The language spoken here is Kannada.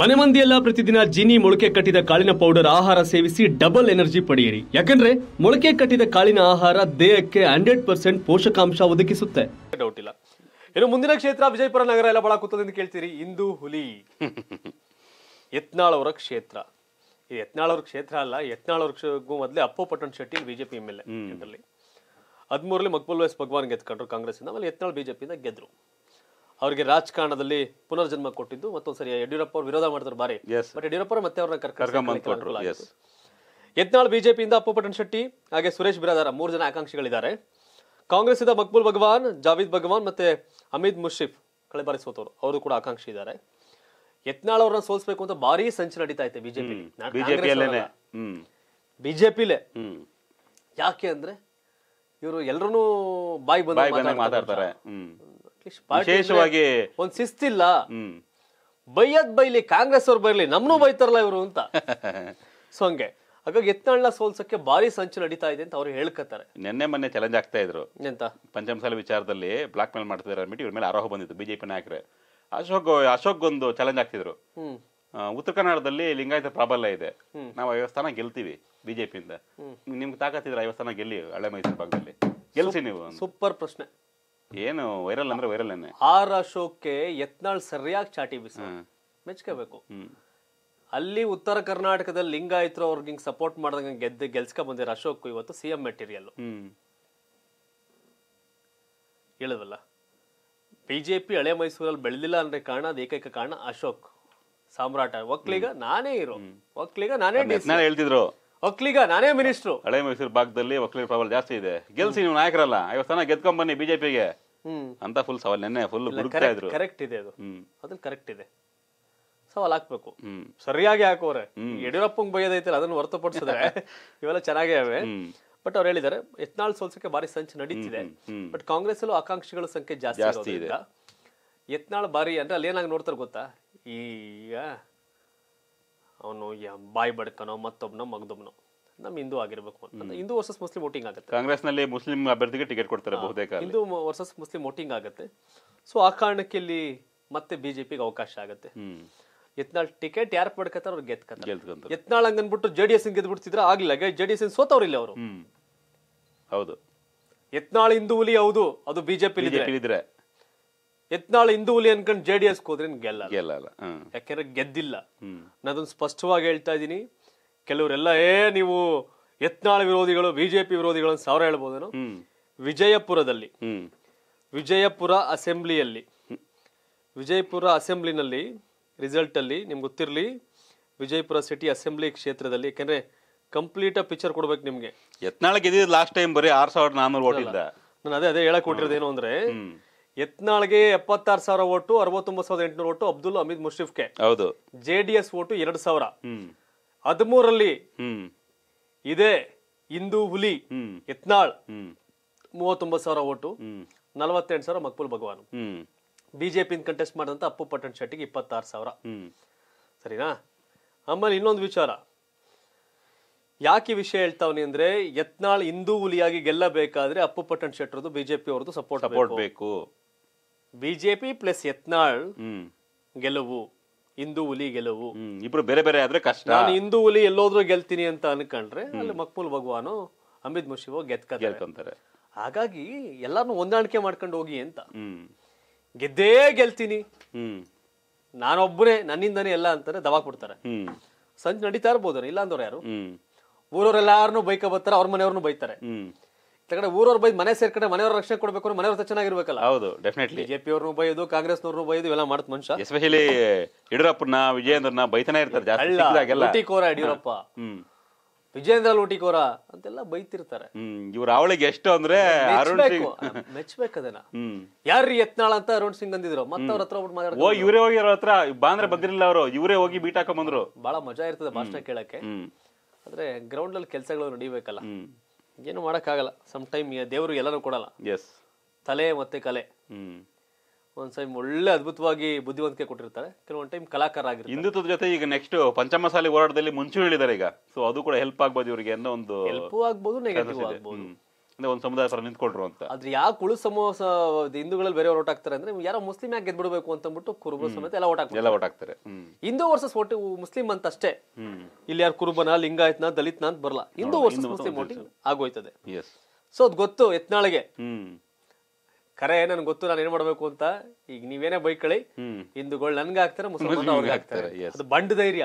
ಮನೆ ಮಂದಿಯೆಲ್ಲ ಪ್ರತಿದಿನ ಜಿನಿ ಮೊಳಕೆ ಕಟ್ಟಿದ ಕಾಳಿನ ಪೌಡರ್ ಆಹಾರ ಸೇವಿಸಿ ಡಬಲ್ ಎನರ್ಜಿ ಪಡೆಯಿರಿ ಯಾಕಂದ್ರೆ ಮೊಳಕೆ ಕಟ್ಟಿದ ಕಾಳಿನ ಆಹಾರ ದೇಹಕ್ಕೆ ಹಂಡ್ರೆಡ್ ಪರ್ಸೆಂಟ್ ಪೋಷಕಾಂಶ ಒದಗಿಸುತ್ತೆ ಡೌಟ್ ಇಲ್ಲ ಇನ್ನು ಮುಂದಿನ ಕ್ಷೇತ್ರ ವಿಜಯಪುರ ನಗರ ಎಲ್ಲ ಬಳಕುತ್ತದೆ ಅಂತ ಕೇಳ್ತೀರಿ ಇಂದು ಹುಲಿ ಯತ್ನಾಳ್ ಅವರ ಕ್ಷೇತ್ರ ಯತ್ನಾಳ್ ಅವ್ರ ಕ್ಷೇತ್ರ ಅಲ್ಲ ಯತ್ನಾಳ್ ಅವ್ರಿಗೂ ಮೊದಲೇ Appu Pattanashetty BJP M L A ಹದಿಮೂರಲ್ಲಿ ಮಕ್ಬುಲ್ ವೈಸ್ ಭಗವಾನ್ ಗೆದ್ಕೊಂಡ್ರು ಕಾಂಗ್ರೆಸ್ ಇಂದ ಆಮೇಲೆ ಯತ್ನಾಳ್ ಬಿಜೆಪಿಯಿಂದ ಗೆದ್ರು ಅವರಿಗೆ ರಾಜಕಾರಣದಲ್ಲಿ ಪುನರ್ಜನ್ಮ ಕೊಟ್ಟಿದ್ದು ಮತ್ತೊಂದು ಸರಿ ಯಡಿಯೂರಪ್ಪ ಅವರು ವಿರೋಧ ಮಾಡಿದ್ರು ಬಾರಿ ಬಟ್ ಯಡಿಯೂರಪ್ಪ ಮತ್ತೆ ಅವ್ರನ್ನ ಯತ್ನಾಳ್ ಬಿಜೆಪಿಯಿಂದ ಅಪ್ಪುಪಟ್ಟಣ ಶೆಟ್ಟಿ ಹಾಗೆ ಸುರೇಶ್ ಬಿರಾದಾರ ಮೂರು ಜನ ಆಕಾಂಕ್ಷಿಗಳಿದ್ದಾರೆ ಕಾಂಗ್ರೆಸ್ ಇಂದ ಮಕ್ಬುಲ್ ಭಗವಾನ್ ಜಾವೀದ್ ಭಗವಾನ್ ಮತ್ತೆ ಅಮಿದ್ ಮುಷಿಫ್ ಕಳೆ ಸೋತವರು ಅವರು ಕೂಡ ಆಕಾಂಕ್ಷಿ ಇದ್ದಾರೆ ಯತ್ನಾಳ್ ಅವ್ರನ್ನ ಸೋಲ್ಸ್ಬೇಕು ಅಂತ ಭಾರಿ ಸಂಚು ನಡೀತಾ ಐತೆ ಬಿಜೆಪಿ ಬಿಜೆಪಿಲೇ ಯಾಕೆ ಅಂದ್ರೆ ಇವರು ಎಲ್ಲರೂ ಬಾಯಿ ಬಂದ ಮಾತಾಡ್ತಾರೆ ವಿಶೇಷವಾಗಿ ಒಂದ್ ಶಿಸ್ತಿಲ್ಲ ಬೈಯದ್ ಬೈಲಿ ಕಾಂಗ್ರೆಸ್ ಅವ್ರು ಬರ್ಲಿ ನಮ್ನು ಬೈತಾರಲ್ಲ ಇವರು ಅಂತ ಸೊ ಹಂಗೆ ಹಾಗಾಗಿ ಎತ್ನಾಳ್ನ ಸೋಲ್ಸಕ್ಕೆ ಭಾರಿ ಸಂಚು ನಡೀತಾ ಇದೆ ಅಂತ ಅವ್ರು ಹೇಳ್ಕತ್ತಾರೆ ನಿನ್ನೆ ಮೊನ್ನೆ ಚಾಲೆಂಜ್ ಆಗ್ತಾ ಇದ್ರು ಎಂತ ಪಂಚಮಸಾಲ ವಿಚಾರದಲ್ಲಿ ಬ್ಲಾಕ್ ಮೇಲ್ ಮಾಡ್ತಿದ್ದಾರೆ ಅನ್ಬಿಟ್ಟು ಇವ್ರ ಮೇಲೆ ಆರೋಪ ಬಂದಿತ್ತು ಬಿಜೆಪಿ ನಾಯಕರೇ ಅಶೋಕ್ ಅಶೋಕ್ ಒಂದು ಚಾಲೆಂಜ್ ಆಗ್ತಿದ್ರು ಉತ್ತರ ಕನ್ನಡದಲ್ಲಿ ಲಿಂಗಾಯತ ಪ್ರಾಬಲ್ಯ ಇದೆ ನಾವು ಐವತ್ತು ಸ್ಥಾನ ಗೆಲ್ತೀವಿ ಬಿಜೆಪಿಯಿಂದ ನಿಮ್ಗೆ ತಾಕತ್ತಿದ್ರೆ ಐವತ್ತು ಸ್ಥಾನ ಗೆಲ್ಲಿ ಹಳೆ ಮೈಸೂರು ಭಾಗದಲ್ಲಿ ಗೆಲ್ಸಿ ನೀವು ಸೂಪರ್ ಪ್ರಶ್ನೆ ಏನು ವೈರಲ್ ಅಂದ್ರೆ ವೈರಲ್ ಏನೇ ಆರ್ ಅಶೋಕ್ಗೆ ಯತ್ನಾಳ್ ಸರಿಯಾಗಿ ಚಾಟಿ ಬಿಸಿ ಮೆಚ್ಕೋಬೇಕು ಅಲ್ಲಿ ಉತ್ತರ ಕರ್ನಾಟಕದಲ್ಲಿ ಲಿಂಗಾಯತರು ಅವ್ರಿಗೆ ಸಪೋರ್ಟ್ ಮಾಡ್ದಂಗೆ ಗೆದ್ದ ಗೆಲ್ಸ್ಕೊ ಬಂದಿರೋ ಅಶೋಕ್ ಇವತ್ತು ಸಿ ಎಂ ಮೆಟೀರಿಯಲ್ ಹೇಳದಲ್ಲ ಬಿಜೆಪಿ ಹಳೆ ಮೈಸೂರಲ್ಲಿ ಬೆಳೆದಿಲ್ಲ ಅಂದ್ರೆ ಕಾರಣ ಅದ ಏಕೈಕ ಕಾರಣ ಅಶೋಕ್ ಸಾಮ್ರಾಟ ಒಕ್ಲಿಗ ನಾನೇ ಇರೋ ಒಕ್ಲಿಗ ನಾನೇ ಹೇಳ್ತಿದ್ರು ಒಕ್ಲಿಗ ನಾನೇ ಮಿನಿಸ್ಟ್ರು ಹಳೆ ಮೈಸೂರು ಭಾಗದಲ್ಲಿ ಒಕ್ಕಲಿಗರ ಪ್ರಾಬ್ಲಮ್ ಜಾಸ್ತಿ ಇದೆ ಗೆಲ್ಸಿ ನೀವು ನಾಯಕರಲ್ಲ ಐವತ್ತು ಸ್ಥಾನ ಗೆದ್ಕೊಂಡ್ ಬನ್ನಿ ಬಿಜೆಪಿಗೆ ಅಂತ ಫುಲ್ ಸವಾಲ್ ನೆನ್ನೆ ಫುಲ್ ಕರೆಕ್ಟ್ ಇದೆ ಅದು ಅದ್ರಲ್ಲಿ ಕರೆಕ್ಟ್ ಇದೆ ಸವಾಲ್ ಹಾಕ್ಬೇಕು ಸರಿಯಾಗಿ ಹಾಕೋರೆ ಯಡಿಯೂರಪ್ಪಂಗೆ ಬೈಯೋದೈತಲ್ಲ ಅದನ್ನ ಹೊರತುಪಡಿಸಿದ್ರೆ ಇವೆಲ್ಲ ಚೆನ್ನಾಗೇ ಅವೆ ಬಟ್ ಅವ್ರು ಹೇಳಿದ್ದಾರೆ ಯತ್ನಾಳ್ ಸೋಲ್ಸಕ್ಕೆ ಬಾರಿ ಸಂಚು ನಡೀತಿದೆ ಬಟ್ ಕಾಂಗ್ರೆಸ್ ಅಲ್ಲೂ ಆಕಾಂಕ್ಷಿಗಳ ಸಂಖ್ಯೆ ಜಾಸ್ತಿ ಇದೆ ಎತ್ನಾಳ್ ಬಾರಿ ಅಂದ್ರೆ ಅಲ್ಲಿ ಏನಾಗಿ ನೋಡ್ತಾರೆ ಗೊತ್ತಾ ಈಗ ಅವನು ಬಾಯ್ ಬಡ್ಕನೋ ಮತ್ತೊಬ್ನೋ ಮಗದೊಬ್ನೋ ನಮ್ಮ ಹಿಂದೂ ಆಗಿರ್ಬೇಕು ಅಂತ ಹಿಂದೂ ವರ್ಸಸ್ ಮುಸ್ಲಿಂ ವೋಟಿಂಗ್ ಆಗುತ್ತೆ ನಲ್ಲಿ ಮುಸ್ಲಿಂ ಅಭ್ಯರ್ಥಿಗೆ ಟಿಕೆಟ್ ಕೊಡ್ತಾರೆ ಬಹುತೇಕ ಹಿಂದೂ ವರ್ಸಸ್ ಮುಸ್ಲಿಂ ವೋಟಿಂಗ್ ಆಗುತ್ತೆ ಸೊ ಆ ಕಾರಣಕ್ಕೆ ಇಲ್ಲಿ ಮತ್ತೆ ಬಿಜೆಪಿಗೆ ಅವಕಾಶ ಆಗುತ್ತೆ ಎತ್ನಾಳ್ ಟಿಕೆಟ್ ಯಾರು ಪಡ್ಕತ್ತಾರ ಅವ್ರು ಯತ್ನಾಳ್ ಎತ್ನಾಳ್ ಹಂಗನ್ಬಿಟ್ಟು ಜೆ ಡಿ ಎಸ್ ಗೆದ್ಬಿಡ್ತಿದ್ರೆ ಆಗ್ಲಿಲ್ಲ ಜೆ ಡಿ ಎಸ್ ಸೋತವ್ರಿಲ್ಲ ಅವರು ಹೌದು ಎತ್ನಾಳ್ ಹಿಂದೂ ಹುಲಿ ಹೌದು ಅದು ಬಿಜೆಪಿ ಇದ್ರೆ ಎತ್ನಾಳು ಹಿಂದೂಲಿ ಅನ್ಕೊಂಡು ಜೆ ಡಿ ಎಸ್ ಹೋದ್ರೆ ಗೆಲ್ಲ ಗೆಲ್ಲಲ್ಲ ಯಾಕೆಂದ್ರೆ ಗೆದ್ದಿಲ್ಲ ನಾನು ಸ್ಪಷ್ಟವಾಗಿ ಹೇಳ್ತಾ ಇದ್ದೀನಿ ಕೆಲವರೆಲ್ಲ ಏ ನೀವು ಯತ್ನಾಳ್ ವಿರೋಧಿಗಳು ಬಿಜೆಪಿ ವಿರೋಧಿಗಳು ಸಾವಿರ ಹೇಳ್ಬೋದೇನು ವಿಜಯಪುರದಲ್ಲಿ ವಿಜಯಪುರ ಅಸೆಂಬ್ಲಿಯಲ್ಲಿ ವಿಜಯಪುರ ಅಸೆಂಬ್ಲಿನಲ್ಲಿ ರಿಸಲ್ಟ್ ಅಲ್ಲಿ ನಿಮ್ಗೆ ಗೊತ್ತಿರಲಿ ವಿಜಯಪುರ ಸಿಟಿ ಅಸೆಂಬ್ಲಿ ಕ್ಷೇತ್ರದಲ್ಲಿ ಯಾಕೆಂದ್ರೆ ಕಂಪ್ಲೀಟ್ ಪಿಕ್ಚರ್ ಕೊಡ್ಬೇಕು ನಿಮ್ಗೆ ಯತ್ನಾಳ್ ಗೆದ್ದಿದ್ದು ಲಾಸ್ಟ್ ಟೈಮ್ ಬರೀ ಆರ್ ಸಾವಿರದ ನಾನ್ನೂರು ನಾನು ಅದೇ ಅದೇ ಹೇಳಕ್ ಕೊಟ್ಟಿರೋದೇನು ಅಂದ್ರೆ ಯತ್ನಾಳ್ಗೆ ಎಪ್ಪತ್ತಾರು ಸಾವಿರ ಓಟು ಅರವತ್ತೊಂಬತ್ತು ಸಾವಿರದ ಎಂಟುನೂರು ಓಟು ಅಬ್ದುಲ್ ಅಮಿದ್ ಮುಷ್ರಿಫ್ಗೆ ಹೌದು ಜೆ ಡಿ ಎಸ್ ಓಟು ಎರಡು ಸಾವಿರ ಹದಿಮೂರಲ್ಲಿ ಇದೆ ಹಿಂದೂ ಹುಲಿ ಯತ್ನಾಳ್ ಮೂವತ್ತೊಂಬತ್ತು ಸಾವಿರ ಓಟು ನಲವತ್ತೆಂಟು ಸಾವಿರ ಮಕ್ಬುಲ್ ಭಗವಾನ್ ಬಿಜೆಪಿ ಕಂಟೆಸ್ಟ್ ಮಾಡಿದಂತ ಅಪ್ಪು ಪಟ್ಟಣ ಶೆಟ್ಟಿಗೆ ಇಪ್ಪತ್ತಾರು ಸಾವಿರ ಸರಿನಾ ಆಮೇಲೆ ಇನ್ನೊಂದು ವಿಚಾರ ಯಾಕೆ ವಿಷಯ ಹೇಳ್ತಾವನಿ ಅಂದ್ರೆ ಯತ್ನಾಳ್ ಹಿಂದೂ ಹುಲಿಯಾಗಿ ಗೆಲ್ಲಬೇಕಾದ್ರೆ ಅಪ್ಪು ಪಟ್ಟಣ ಶೆಟ್ಟರದು ಬಿಜೆಪಿ ಅವ್ರದ್ದು ಸಪೋರ್ಟ್ ಸಪೋರ್ಟ್ ಬೇಕು ಬಿಜೆಪಿ ಪ್ಲಸ್ ಯತ್ನಾಳ್ ಗೆಲುವು ಹಿಂದೂ ಹುಲಿ ಗೆಲುವು ಇಬ್ರು ಬೇರೆ ಬೇರೆ ಆದ್ರೆ ಕಷ್ಟ ನಾನು ಹಿಂದೂ ಹುಲಿ ಎಲ್ಲೋದ್ರೂ ಗೆಲ್ತೀನಿ ಅಂತ ಅನ್ಕೊಂಡ್ರೆ ಅಲ್ಲಿ ಮಕ್ಮೂಲ್ ಭಗವಾನು ಅಮಿತ್ ಮುಷಿಬೋ ಗೆದ್ಕ ಹಾಗಾಗಿ ಎಲ್ಲಾರು ಹೊಂದಾಣಿಕೆ ಮಾಡ್ಕೊಂಡು ಹೋಗಿ ಅಂತ ಗೆದ್ದೇ ಗೆಲ್ತೀನಿ ನಾನೊಬ್ಬನೇ ನನ್ನಿಂದನೇ ಎಲ್ಲ ಅಂತಾರೆ ದವಾಕ್ ಬಿಡ್ತಾರೆ ಸಂಜೆ ನಡೀತಾ ಇರ್ಬೋದು ಇಲ್ಲ ಅಂದವ್ರು ಯಾರು ಊರವ್ರೆಲ್ಲಾರನು ಬೈಕ ಬರ್ತಾರೆ ಅವ್ರ ಮನೆಯವ್ರನ್ನೂ ಬೈತಾರೆ ಕಡೆ ಊರವ್ರು ಬೈದು ಮನೆ ಸೇರ್ಕಡೆ ಮನೆಯವ್ರ ರಕ್ಷಣೆ ಕೊಡಬೇಕು ಅಂದ್ರೆ ಮನೆಯವ್ರ ಚೆನ್ನಾಗಿರ್ಬೇಕಲ್ಲ ಹೌದು ಡೆಫಿನೆಟ್ಲಿ ಬಿಜೆಪಿ ಅವ್ರನ್ನು ಬೈದು ಕಾಂಗ್ರೆಸ್ನವ್ರನ್ನು ಬೈದು ಇವೆಲ್ಲ ಮಾಡ್ತ ಮನುಷ್ಯ ಎಸ್ಪೆಷಲಿ ಯಡಿಯೂರಪ್ಪನ ವಿಜಯೇಂದ್ರನ ಬೈತಾನೆ ಇರ್ತಾರೆ ಜಾಸ್ತಿ ಕೋರ ಯಡಿಯೂರಪ್ಪ ಲೋಟಿ ಲೂಟಿಕೋರ ಅಂತೆಲ್ಲ ಬೈತಿರ್ತಾರೆ ಇವ್ರ ಅವಳಿಗೆ ಎಷ್ಟು ಅಂದ್ರೆ ಅರುಣ್ ಸಿಂಗ್ ಮೆಚ್ಚಬೇಕು ಅದನ್ನ ಯಾರ್ರಿ ಎತ್ನಾಳ ಅಂತ ಅರುಣ್ ಸಿಂಗ್ ಅಂದಿದ್ರು ಮತ್ತೆ ಅವ್ರ ಹತ್ರ ಹೋಗ್ಬಿಟ್ಟು ಓ ಇವರೇ ಹೋಗಿ ಅವ್ರ ಹತ್ರ ಬಾಂದ್ರೆ ಬಂದಿರಲಿಲ್ಲ ಅವರು ಇವರೇ ಹೋಗಿ ಬೀಟ್ ಹಾಕೊಂಡ್ ಬಂದ್ರು ಬಹಳ ಮಜಾ ಇರ್ತದೆ ಭಾಷಣ ಕೇಳಕ್ಕೆ ಆದ್ರೆ ಗ್ರೌಂಡ್ ಅಲ್ಲಿ ಕೆಲಸಗಳು ನಡೀಬೇಕಲ್ಲ ಏನು ಮಾಡೋಕ್ಕಾಗಲ್ಲ ಟೈಮ್ ದೇವರು ಎಲ್ಲರೂ ಕೊಡಲ್ಲ ಎಸ್ ತಲೆ ಮತ್ತು ಕಲೆ ಒಂದು ಸೈಮ್ ಒಳ್ಳೆ ಅದ್ಭುತವಾಗಿ ಬುದ್ಧಿವಂತಿಕೆ ಕೊಟ್ಟಿರ್ತಾರೆ ಕೆಲವೊಂದು ಟೈಮ್ ಕಲಾಕಾರ ಆಗಿರ್ತಾರೆ ಹಿಂದುತ್ವದ ಜೊತೆ ಈಗ ನೆಕ್ಸ್ಟ್ ಪಂಚಮಸಾಲಿ ಹೋರಾಟದಲ್ಲಿ ಹೇಳಿದ್ದಾರೆ ಈಗ ಸೊ ಅದು ಕೂಡ ಹೆಲ್ಪ್ ಆಗ್ಬೋದು ಇವರಿಗೆ ಅನ್ನೋ ಒಂದು ಹೆಲ್ಪ್ ಆಗ್ಬೋದು ನೆಗೆಟಿವ್ ಆಗ್ಬೋದು ಅಂದ್ರೆ ಒಂದು ಸಮುದಾಯ ಪರ ನಿಂತ್ಕೊಳ್ರು ಅಂತ ಆದ್ರೆ ಯಾವ ಕುಳು ಸಮೂಹ ಹಿಂದೂಗಳಲ್ಲಿ ಬೇರೆ ಓಟ್ ಹಾಕ್ತಾರೆ ಅಂದ್ರೆ ಯಾರೋ ಮುಸ್ಲಿಂ ಯಾಕೆ ಗೆದ್ಬಿಡ್ಬೇಕು ಅಂತಂದ್ಬಿಟ್ಟು ಕುರುಬರು ಸಮೇತ ಎಲ್ಲ ಓಟ್ ಎಲ್ಲ ಓಟ್ ಹಾಕ್ತಾರೆ ಹಿಂದೂ ವರ್ಸಸ್ ಮುಸ್ಲಿಂ ಅಂತ ಅಷ್ಟೇ ಇಲ್ಲಿ ಯಾರು ಕುರುಬನ ಲಿಂಗಾಯತ್ನ ದಲಿತ್ನ ಅಂತ ಬರಲ್ಲ ಹಿಂದೂ ವರ್ಸಸ್ ಮುಸ್ಲಿಂ ಓಟಿಂಗ್ ಆಗೋಯ್ತದೆ ಸೊ ಅದ್ ಗೊತ್ತು ಎತ್ನಾಳಿಗೆ ಕರೆ ನನ್ಗೆ ಗೊತ್ತು ನಾನು ಏನ್ ಮಾಡ್ಬೇಕು ಅಂತ ಈಗ ನೀವೇನೇ ಬೈಕಳಿ ಹಿಂದೂಗಳು ನನ್ಗೆ ಹಾಕ್ತಾರೆ ಮುಸ್ಲಿಂ ಅವ್ರಿಗೆ ಹಾಕ್ತಾರೆ ಅದು ಬಂಡ್ ಧೈರ್ಯ